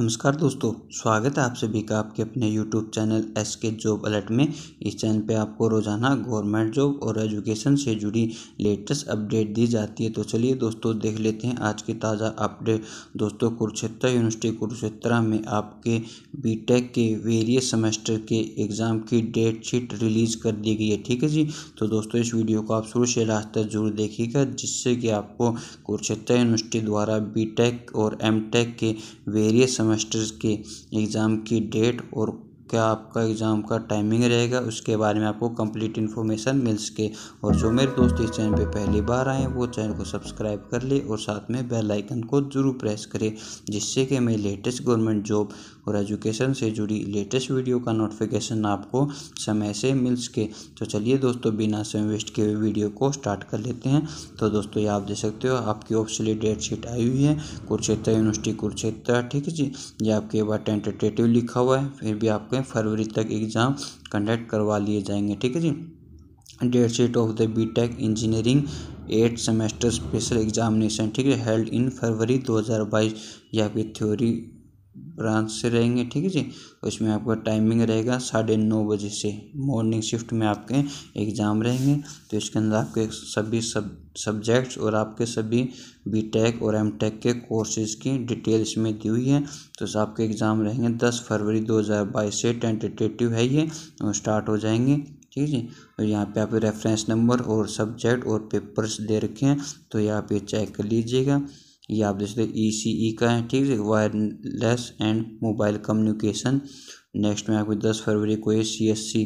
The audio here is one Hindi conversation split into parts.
नमस्कार दोस्तों स्वागत है आप सभी का आपके अपने YouTube channel S K job alert में इस चैनल पे आपको रोजाना गवर्नमेंट जॉब और एजुकेशन से जुड़ी लेटेस्ट अपडेट दी जाती है तो चलिए दोस्तों देख लेते हैं आज की ताज़ा अपडेट दोस्तों कुरुक्षेत्र यूनिवर्सिटी कुरुक्षेत्रा में आपके बीटेक के वेरियस सेमेस्टर के एग्ज़ाम की डेट शीट रिलीज़ कर दी गई है ठीक है जी तो दोस्तों इस वीडियो को आप शुरू से रास्ता जरूर देखिएगा जिससे कि आपको कुरुक्षेत्र यूनिवर्सिटी द्वारा बी और एम के वेरियस सेमेस्टर के एग्ज़ाम की डेट और क्या आपका एग्ज़ाम का टाइमिंग रहेगा उसके बारे में आपको कंप्लीट इन्फॉर्मेशन मिल सके और जो मेरे दोस्त इस चैनल पे पहली बार आए वो चैनल को सब्सक्राइब कर ले और साथ में बेल आइकन को ज़रूर प्रेस करें जिससे कि मैं लेटेस्ट गवर्नमेंट जॉब और एजुकेशन से जुड़ी लेटेस्ट वीडियो का नोटिफिकेशन आपको समय से मिल सके तो चलिए दोस्तों बिना समय वेस्ट किए हुए वीडियो को स्टार्ट कर लेते हैं तो दोस्तों ये आप देख सकते हो आपकी ऑफिसली डेट शीट आई हुई है कुरुक्षेत्र यूनिवर्सिटी कुरुक्षेत्र ठीक है जी ये आपके बार टेंटेटिव लिखा हुआ है फिर भी आपके फरवरी तक एग्ज़ाम कंडक्ट करवा लिए जाएंगे ठीक है जी date sheet of the B tech engineering eight semester special examination ठीक है हेल्ड इन फरवरी 2022 हज़ार बाईस ये आपकी थ्योरी ब्रांच से रहेंगे ठीक है जी उसमें तो आपका टाइमिंग रहेगा साढ़े नौ बजे से मॉर्निंग शिफ्ट में आपके एग्ज़ाम रहेंगे तो इसके अंदर आपके सभी सब सब्जेक्ट्स और आपके सभी बीटेक और एमटेक के कोर्सेज़ की डिटेल इसमें दी हुई है तो आपके एग्ज़ाम रहेंगे दस फरवरी दो हज़ार बाईस से टेंटेटिव है ये स्टार्ट हो जाएंगे ठीक है और यहाँ पे आप रेफरेंस नंबर और सब्जेक्ट और पेपर्स दे रखे हैं तो यहाँ पे चेक कर लीजिएगा ये आप देख सकते ई सी ई का है ठीक है wireless and mobile communication next में आपको दस फरवरी को है सी एस सी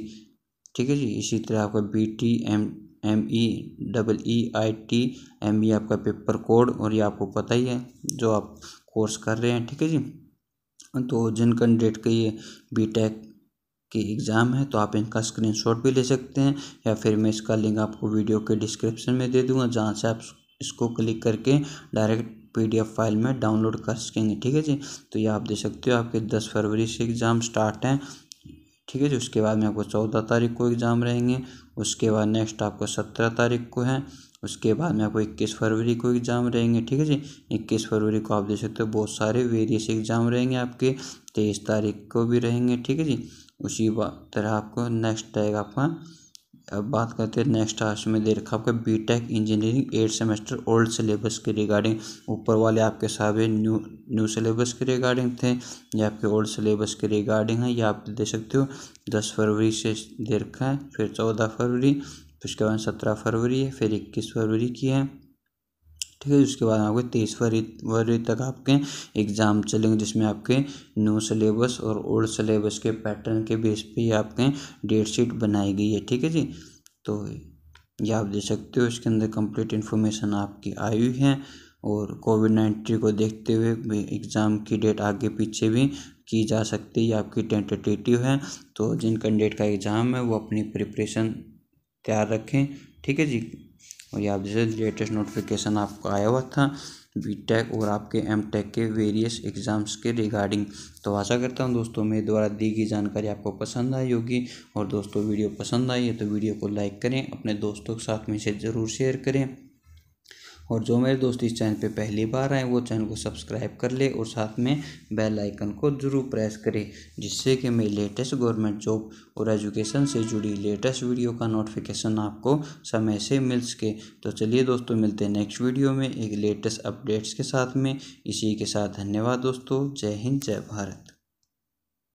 ठीक है जी इसी तरह आपका B T M M E double E I T M E आपका पेपर कोड और ये आपको पता ही है जो आप कोर्स कर रहे हैं ठीक है जी तो जिन कैंडिडेट के ये बी टेक e की एग्ज़ाम है तो आप इनका शॉट भी ले सकते हैं या फिर मैं इसका लिंक आपको वीडियो के डिस्क्रिप्शन में दे दूँगा जहाँ से आप इसको क्लिक करके डायरेक्ट पीडीएफ फाइल में डाउनलोड कर सकेंगे ठीक है जी तो ये आप देख सकते हो आपके दस फरवरी से एग्ज़ाम स्टार्ट हैं ठीक है जी उसके बाद में आपको चौदह तारीख को एग्ज़ाम रहेंगे उसके बाद नेक्स्ट आपको सत्रह तारीख को है उसके बाद में आपको इक्कीस फरवरी को एग्ज़ाम रहेंगे ठीक है जी इक्कीस फरवरी को आप देख सकते हो बहुत सारे वेरियस एग्ज़ाम रहेंगे आपके तेईस तारीख को भी रहेंगे ठीक है जी उसी तरह आपको नेक्स्ट रहेगा आपका अब बात करते हैं नेक्स्ट आज में दे रखा आपका B tech engineering eight semester old syllabus के रिगार्डिंग ऊपर वाले आपके सारे न्यू न्यू सिलेबस के रिगार्डिंग थे या आपके ओल्ड सिलेबस के रिगार्डिंग है या आप दे सकते हो दस फरवरी से दे रखा है फिर चौदह फरवरी फिर उसके बाद सत्रह फरवरी है फिर इक्कीस फरवरी की है ठीक है उसके बाद आपके तेईस फरवरी तक आपके एग्ज़ाम चलेंगे जिसमें आपके न्यू सिलेबस और ओल्ड सिलेबस के पैटर्न के बेस पे आपके डेट शीट बनाई गई है ठीक है जी तो ये आप दे सकते हो इसके अंदर कंप्लीट इन्फॉर्मेशन आपकी आई हुई है और कोविड नाइन्टीन को देखते हुए एग्ज़ाम की डेट आगे पीछे भी की जा सकती है आपकी टेंटेटिव है तो जिन कैंडिडेट का एग्ज़ाम है वो अपनी प्रिपरेशन तैयार रखें ठीक है जी और ये आप जैसे लेटेस्ट नोटिफिकेशन आपको आया हुआ था बी टेक और आपके एम टेक के वेरियस एग्ज़ाम्स के रिगार्डिंग तो आशा करता हूँ दोस्तों मेरे द्वारा दी गई जानकारी आपको पसंद आई होगी और दोस्तों वीडियो पसंद आई है तो वीडियो को लाइक करें अपने दोस्तों के साथ में इसे ज़रूर शेयर करें और जो मेरे दोस्त इस चैनल पे पहली बार आए वो चैनल को सब्सक्राइब कर ले और साथ में बेल आइकन को ज़रूर प्रेस करें जिससे कि मेरी लेटेस्ट गवर्नमेंट जॉब और एजुकेशन से जुड़ी लेटेस्ट वीडियो का नोटिफिकेशन आपको समय से मिल सके तो चलिए दोस्तों मिलते हैं नेक्स्ट वीडियो में एक लेटेस्ट अपडेट्स के साथ में इसी के साथ धन्यवाद दोस्तों जय हिंद जय भारत